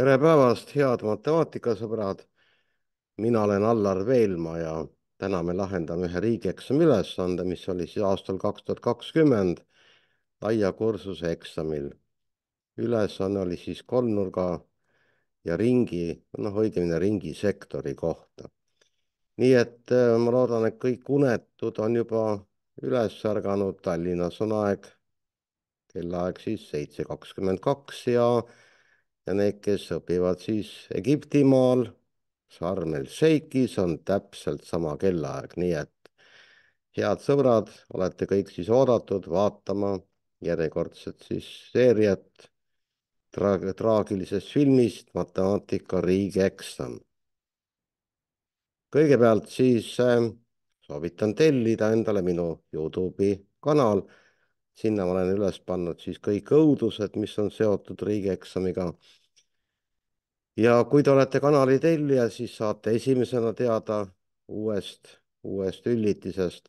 tere päevast, head matemaatikasõbrad. mina olen Allar Veelma ja täna me lahendame ühe riigieksami ülesande, mis oli siis aastal kaks tuhat kakskümmend laia kursuse eksamil. ülesanne oli siis kolmnurga ja ringi, noh, õigemini ringisektori kohta. nii et äh, ma loodan, et kõik unetud on juba üles ärganud. Tallinnas on aeg, kellaaeg siis seitse kakskümmend kaks ja ja need, kes õpivad siis Egiptimaal, Sharm el Sheikis on täpselt sama kellaaeg, nii et head sõbrad, olete kõik siis oodatud vaatama järjekordset siis seeriat tra traagilisest filmist Matemaatika riigieksam. kõigepealt siis äh, soovitan tellida endale minu Youtube'i kanal sinna ma olen üles pannud siis kõik õudused, mis on seotud riigieksamiga ja kui te olete kanali tellija, siis saate esimesena teada uuest, uuest üllitisest.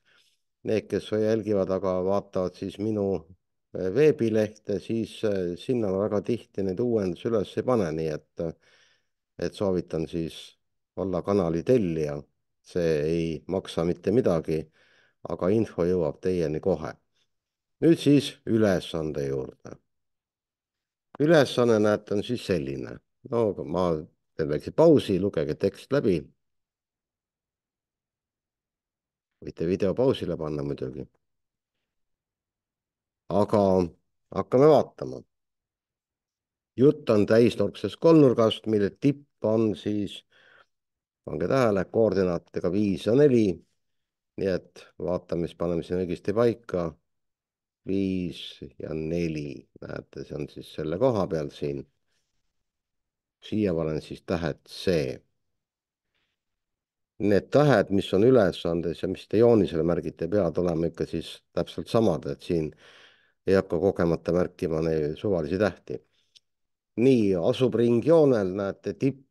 Need, kes jälgivad, aga vaatavad siis minu eh, veebilehte, siis eh, sinna ma väga tihti neid uuendusi üles ei pane, nii et, eh, et soovitan siis olla kanali tellija. see ei maksa mitte midagi, aga info jõuab teieni kohe. nüüd siis ülesande juurde. ülesanne, näete, on siis selline no aga ma teen väikse pausi, lugege tekst läbi. võite video pausile panna muidugi. aga hakkame vaatama. jutt on täisnurksest kolmnurgast, mille tipp on siis, pange tähele, koordinaatidega viis ja neli. nii et vaatame, siis paneme siin õigesti paika. viis ja neli, näete, see on siis selle koha peal siin siia panen siis tähed C. Need tähed, mis on ülesandes ja mis te joonisele märgite, peavad olema ikka siis täpselt samad, et siin ei hakka kogemata märkima neid suvalisi tähti. nii, asub ringjoonel, näete tipp,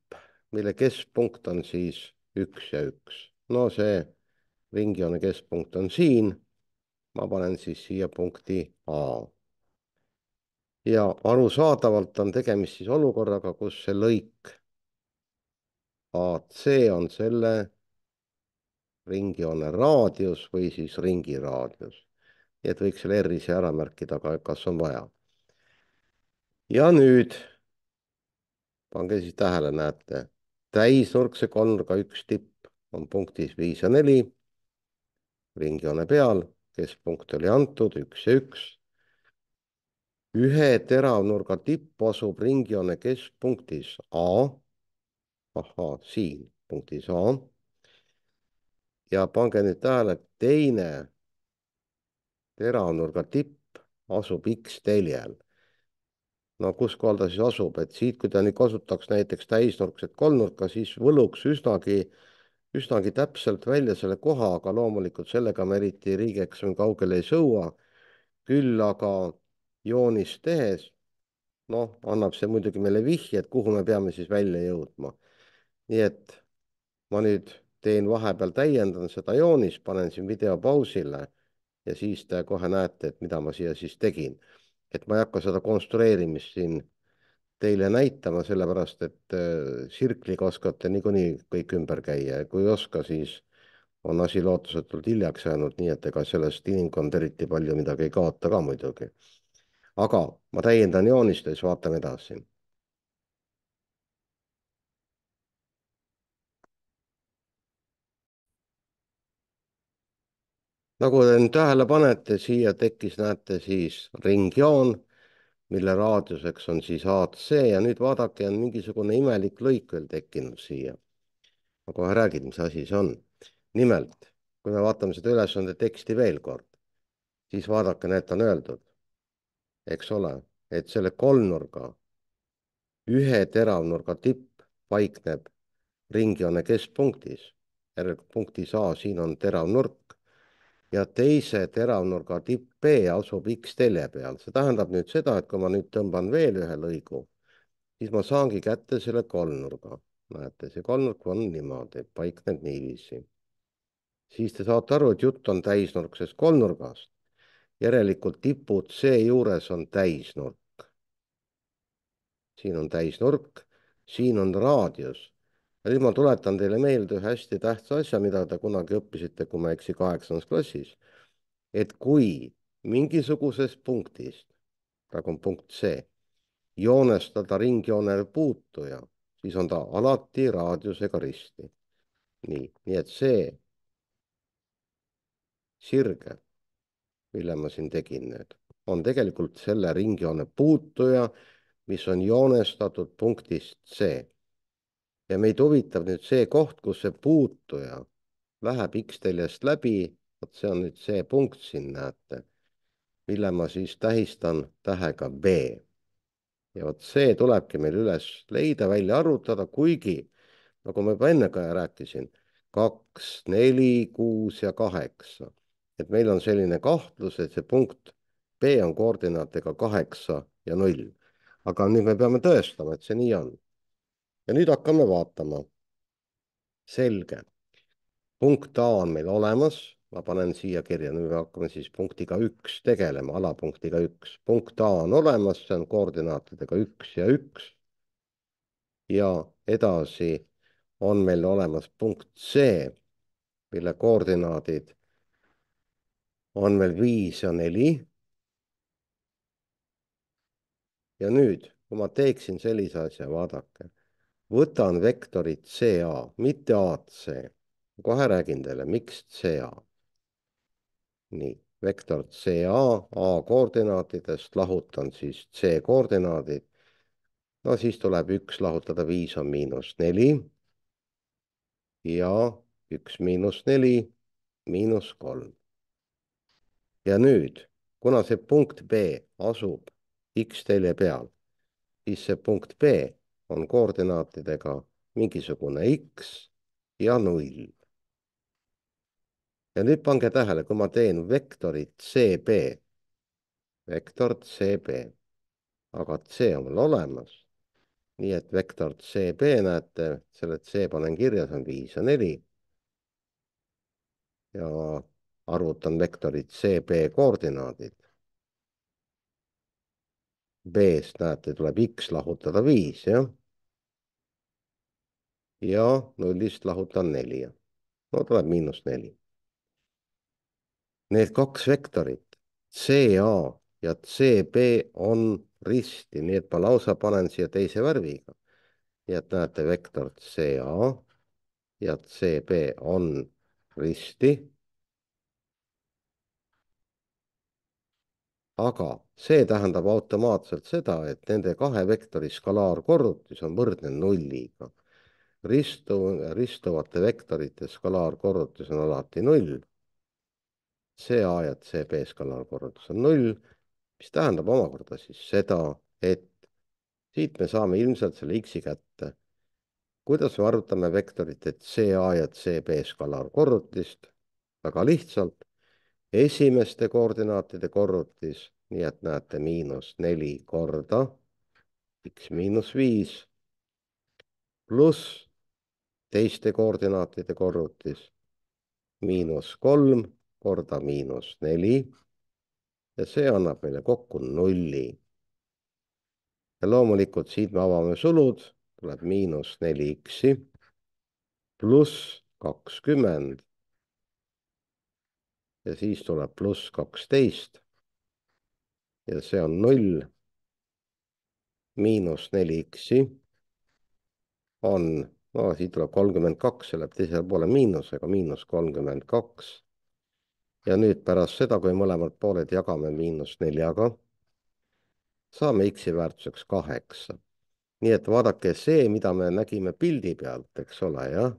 mille keskpunkt on siis üks ja üks. no see ringjoone keskpunkt on siin. ma panen siis siia punkti A ja arusaadavalt on tegemist siis olukorraga, kus see lõik AC on selle ringjoone raadius või siis ringi raadius. nii et võiks selle R ise ära märkida, aga kas on vaja. ja nüüd pange siis tähele, näete, täisnurkse kolmnurga üks tipp on punktis viis ja neli ringjoone peal, keskpunkt oli antud üks ja üks ühe teravnurga tipp asub ringjoone keskpunktis A. ahhaa, siin punktis A. ja pange nüüd tähele, teine teravnurga tipp asub X teljel. no kus kohal ta siis asub, et siit, kui ta nüüd kasutaks näiteks täisnurkset kolmnurka, siis võluks üsnagi, üsnagi täpselt välja selle koha, aga loomulikult sellega me eriti riigieksami kaugele ei sõua. küll aga joonist tehes, noh, annab see muidugi meile vihje, et kuhu me peame siis välja jõudma. nii et ma nüüd teen vahepeal, täiendan seda joonist, panen siin video pausile ja siis te kohe näete, et mida ma siia siis tegin. et ma ei hakka seda konstrueerimist siin teile näitama, sellepärast et tsirkliga äh, oskate niikuinii kõik ümber käia ja kui ei oska, siis on asi lootusetult hiljaks jäänud, nii et ega sellest inimkond eriti palju midagi ei kaota ka muidugi aga ma täiendan joonist ja siis vaatame edasi. nagu te nüüd tähele panete, siia tekkis, näete siis ringjoon, mille raadiuseks on siis AC ja nüüd vaadake, on mingisugune imelik lõik veel tekkinud siia. ma kohe räägin, mis asi see on. nimelt, kui me vaatame seda ülesande teksti veel kord, siis vaadake, näete, on öeldud eks ole, et selle kolmnurga, ühe teravnurga tipp paikneb ringjoone keskpunktis, järelikult punktis A, siin on terav nurk ja teise teravnurga tipp B asub X telje peal, see tähendab nüüd seda, et kui ma nüüd tõmban veel ühe lõigu, siis ma saangi kätte selle kolmnurga, näete, see kolmnurk on niimoodi, paikneb niiviisi siis te saate aru, et jutt on täisnurksest kolmnurgast järelikult tipud seejuures on täisnurk. siin on täisnurk, siin on raadius. ja nüüd ma tuletan teile meelde ühe hästi tähtsa asja, mida te kunagi õppisite, kui ma ei eksi, kaheksandas klassis. et kui mingisuguses punktis, praegu on punkt C, joonestada ringjoonele puutuja, siis on ta alati raadiusega risti. nii, nii et see sirge mille ma siin tegin, et on tegelikult selle ringjoone puutuja, mis on joonestatud punktist C. ja meid huvitab nüüd see koht, kus see puutuja läheb X teljest läbi, vot see on nüüd see punkt siin, näete, mille ma siis tähistan tähega B. ja vot see tulebki meil üles leida, välja arvutada, kuigi nagu ma juba enne ka rääkisin, kaks, neli, kuus ja kaheksa et meil on selline kahtlus, et see punkt B on koordinaatidega kaheksa ja null. aga nüüd me peame tõestama, et see nii on. ja nüüd hakkame vaatama. selge, punkt A on meil olemas, ma panen siia kirja, nüüd me hakkame siis punktiga üks tegelema, alapunktiga üks. punkt A on olemas, see on koordinaatidega üks ja üks. ja edasi on meil olemas punkt C, mille koordinaadid on veel viis ja neli. ja nüüd, kui ma teeksin sellise asja, vaadake, võtan vektorit CA, mitte AC. kohe räägin teile, miks CA. nii, vektor CA A koordinaatidest lahutan siis C koordinaadid. no siis tuleb üks lahutada, viis on miinus neli. ja üks miinus neli, miinus kolm ja nüüd, kuna see punkt B asub X telje peal, siis see punkt B on koordinaatidega mingisugune X ja null. ja nüüd pange tähele, kui ma teen vektorit CB, vektor CB, aga C on mul olemas, nii et vektor CB näete, selle C panen kirja, see on viis ja neli. ja arvutan vektorit CB koordinaadid. B-st näete, tuleb X lahutada viis, jah. ja nullist lahutan neli, no tuleb miinus neli. Need kaks vektorit CA ja CB on risti, nii et ma lausa panen siia teise värviga. nii et näete, vektor CA ja CB on risti aga see tähendab automaatselt seda, et nende kahe vektori skalaarkorrutis on võrdne nulliga. ristu, ristuvate vektorite skalaarkorrutis on alati null. see A ja CB skalaarkorrutis on null, mis tähendab omakorda siis seda, et siit me saame ilmselt selle X-i kätte. kuidas me arvutame vektorite CA ja CB skalaarkorrutist? väga lihtsalt esimeste koordinaatide korrutis, nii et näete miinus neli korda x miinus viis pluss teiste koordinaatide korrutis miinus kolm korda miinus neli. ja see annab meile kokku nulli. ja loomulikult siit me avame sulud, tuleb miinus neli X-i pluss kakskümmend ja siis tuleb pluss kaksteist. ja see on null. miinus neli X-i on, no siit tuleb kolmkümmend kaks, see läheb teisele poole miinusega, miinus kolmkümmend kaks. ja nüüd pärast seda, kui mõlemad pooled jagame miinus neljaga, saame X-i väärtuseks kaheksa nii et vaadake see, mida me nägime pildi pealt, eks ole, jah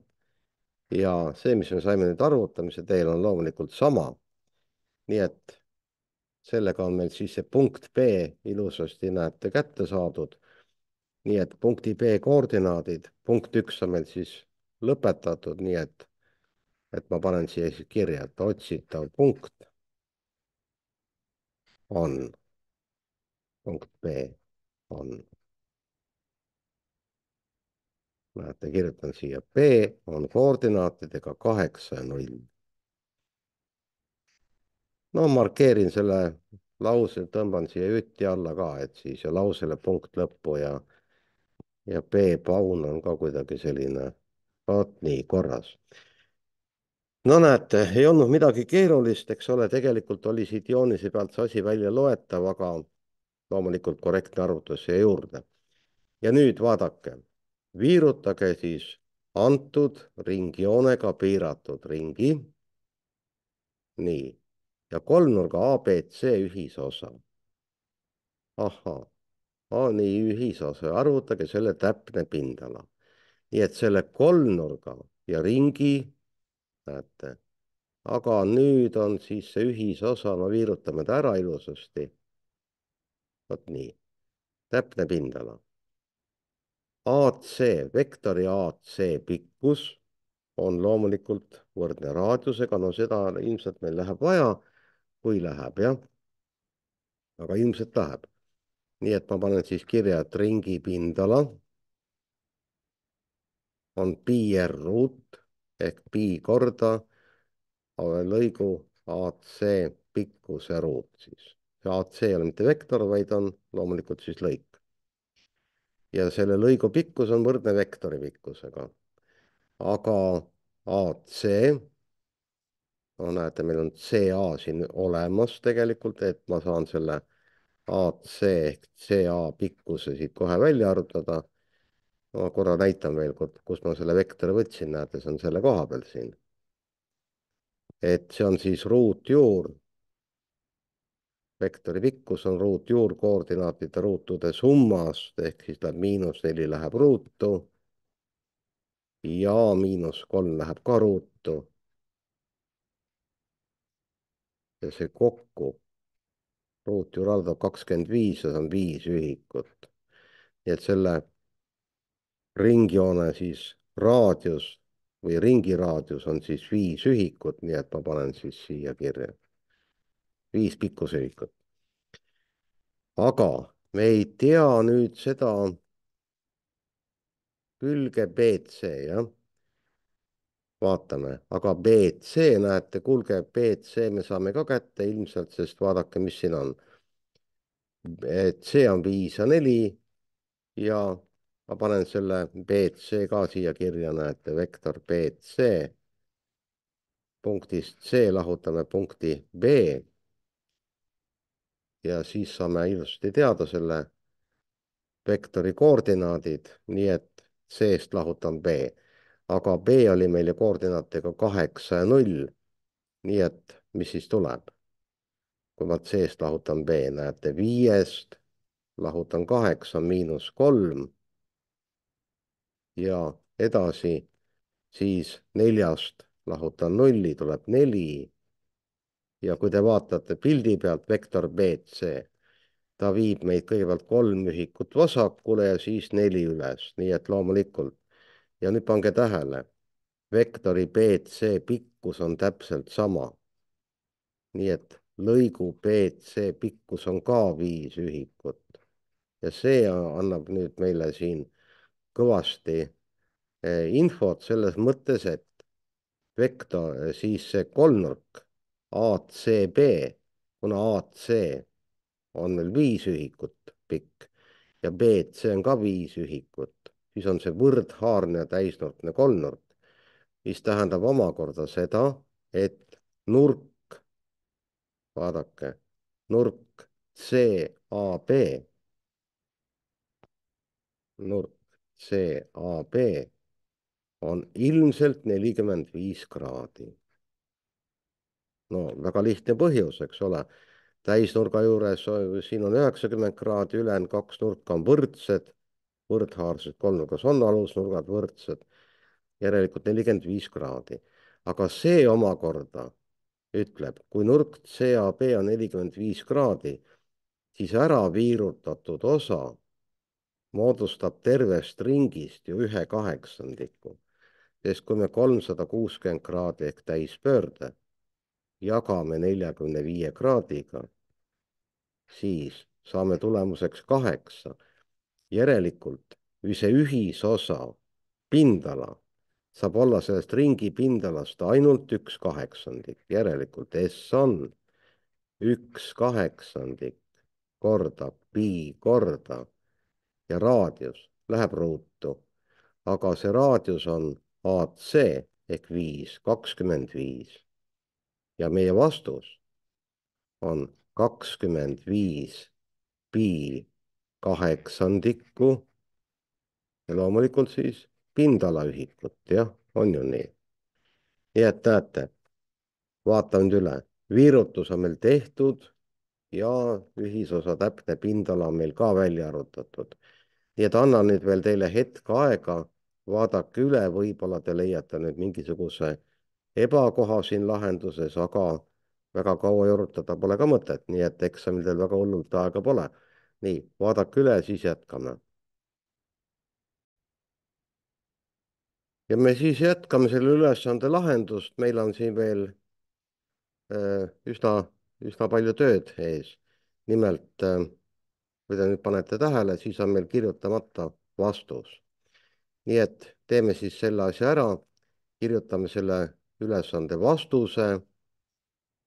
ja see, mis me saime nüüd arvutamise teel, on loomulikult sama. nii et sellega on meil siis see punkt B ilusasti näete kätte saadud. nii et punkti B koordinaadid, punkt üks on meil siis lõpetatud, nii et, et ma panen siia siis kirja, et otsitav punkt on, punkt B on näete, kirjutan siia P on koordinaatidega kaheksa ja null. no markeerin selle lause, tõmban siia jutti alla ka, et siis ja lausele punkt lõppu ja ja B paun on ka kuidagi selline, vaat nii korras. no näete, ei olnud midagi keerulist, eks ole, tegelikult oli siit joonise pealt see asi välja loetav, aga loomulikult korrektne arvutus siia juurde. ja nüüd vaadake viirutage siis antud ringjoonega piiratud ringi. nii, ja kolmnurga abc ühisosa. ahhaa, nii ühisosa, arvutage selle täpne pindala. nii et selle kolmnurga ja ringi, näete, aga nüüd on siis see ühisosa, no viirutame ta ära ilusasti. vot nii, täpne pindala AC, vektori AC pikkus on loomulikult võrdne raadiusega, no seda ilmselt meil läheb vaja, kui läheb, jah. aga ilmselt läheb. nii et ma panen siis kirja, et ringi pindala on pi R ruut ehk pi korda lõigu AC pikkuse ruut siis. see AC ei ole mitte vektor, vaid on loomulikult siis lõik ja selle lõigu pikkus on võrdne vektori pikkusega. aga AC, no näete, meil on CA siin olemas tegelikult, et ma saan selle AC ehk CA pikkuse siit kohe välja arvutada. ma korra näitan veel kord, kust ma selle vektori võtsin, näete, see on selle koha peal siin. et see on siis ruutjuur vektori pikkus on ruutjuur koordinaatide ruutude summast ehk siis läheb miinus neli läheb ruutu. ja miinus kolm läheb ka ruutu. ja see kokku, ruutjuur haldab kakskümmend viis ja see on viis ühikut. nii et selle ringjoone siis raadius või ringiraadius on siis viis ühikut, nii et ma panen siis siia kirja viis pikkuseevikut. aga me ei tea nüüd seda külge BC, jah. vaatame, aga BC, näete, kuulge, BC me saame ka kätte ilmselt, sest vaadake, mis siin on. C on viis ja neli ja ma panen selle BC ka siia kirja, näete, vektor BC. punktist C lahutame punkti B ja siis saame ilusti teada selle vektori koordinaadid, nii et C-st lahutan B. aga B oli meil ju koordinaatidega kaheksa ja null. nii et mis siis tuleb? kui ma C-st lahutan B, näete viiest lahutan kaheksa miinus kolm. ja edasi siis neljast lahutan nulli, tuleb neli ja kui te vaatate pildi pealt vektor BC, ta viib meid kõigepealt kolm ühikut vasakule ja siis neli üles, nii et loomulikult. ja nüüd pange tähele, vektori BC pikkus on täpselt sama. nii et lõigu BC pikkus on ka viis ühikut ja see annab nüüd meile siin kõvasti eh, infot selles mõttes, et vektor, eh, siis see kolmnurk ACB, kuna AC on veel viis ühikut pikk ja BC on ka viis ühikut, siis on see võrdhaarne täisnurkne kolmnurk, mis tähendab omakorda seda, et nurk, vaadake, nurk CAB, nurk CAB on ilmselt nelikümmend viis kraadi no väga lihtne põhjus, eks ole, täisnurga juures siin on üheksakümmend kraadi, ülejäänud kaks nurka on võrdsed, võrdhaarsed kolmnurgas on alusnurgad võrdsed, järelikult nelikümmend viis kraadi. aga see omakorda ütleb, kui nurk CAB on nelikümmend viis kraadi, siis ära viirutatud osa moodustab tervest ringist ju ühe kaheksandiku. sest kui me kolmsada kuuskümmend kraadi ehk täispöörde jagame neljakümne viie kraadiga, siis saame tulemuseks kaheksa. järelikult see ühisosa, pindala, saab olla sellest ringi pindalast ainult üks kaheksandik, järelikult S on üks kaheksandik korda pi korda ja raadius läheb ruutu. aga see raadius on AC ehk viis, kakskümmend viis ja meie vastus on kakskümmend viis pi kaheksandikku. ja loomulikult siis pindalaühikut, jah, on ju nii. nii et näete, vaatame nüüd üle, viirutus on meil tehtud ja ühisosa täpne pindala on meil ka välja arvutatud. nii et annan nüüd veel teile hetk aega, vaadake üle, võib-olla te leiate nüüd mingisuguse ebakoha siin lahenduses, aga väga kaua jorutada pole ka mõtet, nii et eksamil teil väga hullult aega pole. nii, vaadake üle, siis jätkame. ja me siis jätkame selle ülesande lahendust, meil on siin veel äh, üsna, üsna palju tööd ees. nimelt äh,, kui te nüüd panete tähele, siis on meil kirjutamata vastus. nii et teeme siis selle asja ära, kirjutame selle ülesande vastuse.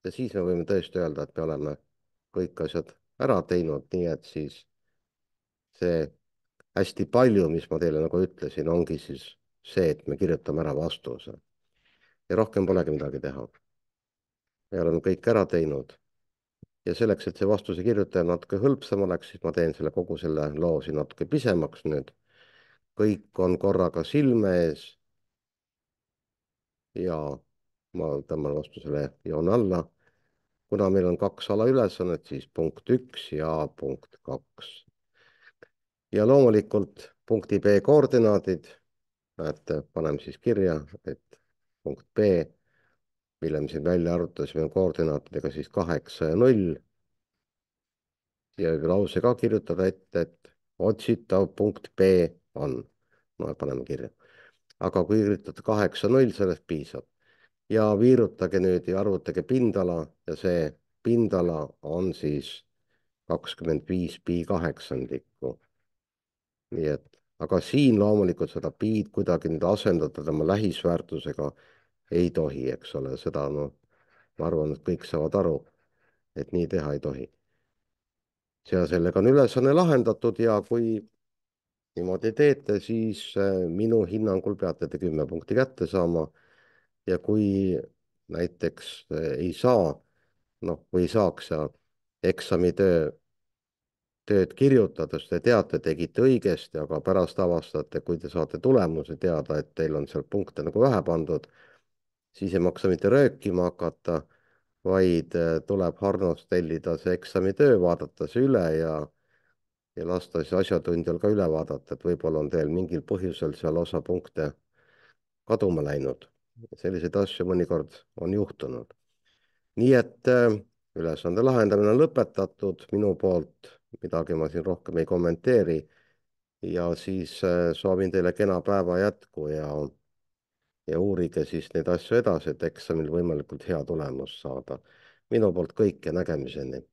ja siis me võime tõesti öelda, et me oleme kõik asjad ära teinud, nii et siis see hästi palju, mis ma teile nagu ütlesin, ongi siis see, et me kirjutame ära vastuse. ja rohkem polegi midagi teha. me oleme kõik ära teinud. ja selleks, et see vastuse kirjutaja natuke hõlpsam oleks, siis ma teen selle kogu selle loo siin natuke pisemaks nüüd. kõik on korraga silme ees ja ma tõmban vastusele joone alla. kuna meil on kaks alaülesannet, siis punkt üks ja punkt kaks. ja loomulikult punkti B koordinaadid, näete, paneme siis kirja, et punkt B, mille me siin välja arvutasime koordinaatidega siis kaheksa ja null. siia võib lause ka kirjutada ette, et otsitav punkt B on, no paneme kirja aga kui kirjutate kaheksa null, sellest piisab. ja viirutage nüüd ja arvutage pindala ja see pindala on siis kakskümmend viis pi kaheksandikku. nii et, aga siin loomulikult seda pi-d kuidagi nüüd asendada tema lähisväärtusega ei tohi, eks ole, seda noh, ma arvan, et kõik saavad aru, et nii teha ei tohi. ja sellega on ülesanne lahendatud ja kui niimoodi teete, siis äh, minu hinnangul peate te kümme punkti kätte saama. ja kui näiteks äh, ei saa, noh, või saaks ja eksamitöö, tööd kirjutades te teate, tegite õigesti, aga pärast avastate, kui te saate tulemuse teada, et teil on seal punkte nagu vähe pandud, siis ei maksa mitte röökima hakata, vaid äh, tuleb Harnost tellida see eksamitöö, vaadata see üle ja ja lasta siis asjatundjal ka üle vaadata, et võib-olla on teil mingil põhjusel seal osa punkte kaduma läinud. selliseid asju mõnikord on juhtunud. nii et äh, ülesande lahendamine on lõpetatud minu poolt, midagi ma siin rohkem ei kommenteeri. ja siis äh, soovin teile kena päeva jätku ja, ja uurige siis neid asju edasi, et eksamil võimalikult hea tulemus saada. minu poolt kõik ja nägemiseni